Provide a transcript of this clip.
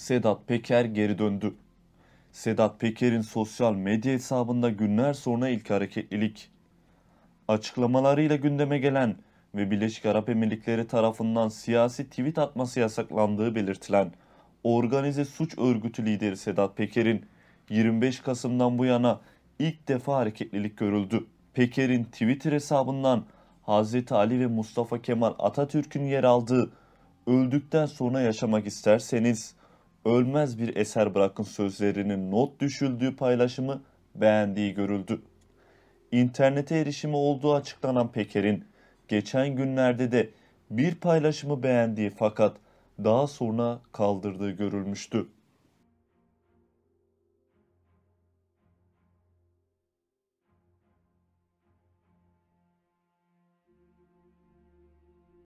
Sedat Peker geri döndü. Sedat Peker'in sosyal medya hesabında günler sonra ilk hareketlilik. Açıklamalarıyla gündeme gelen ve Birleşik Arap Emirlikleri tarafından siyasi tweet atması yasaklandığı belirtilen organize suç örgütü lideri Sedat Peker'in 25 Kasım'dan bu yana ilk defa hareketlilik görüldü. Peker'in Twitter hesabından Hz. Ali ve Mustafa Kemal Atatürk'ün yer aldığı öldükten sonra yaşamak isterseniz ölmez bir eser bırakın sözlerinin not düşüldüğü paylaşımı beğendiği görüldü. İnternete erişimi olduğu açıklanan Peker'in geçen günlerde de bir paylaşımı beğendiği fakat daha sonra kaldırdığı görülmüştü.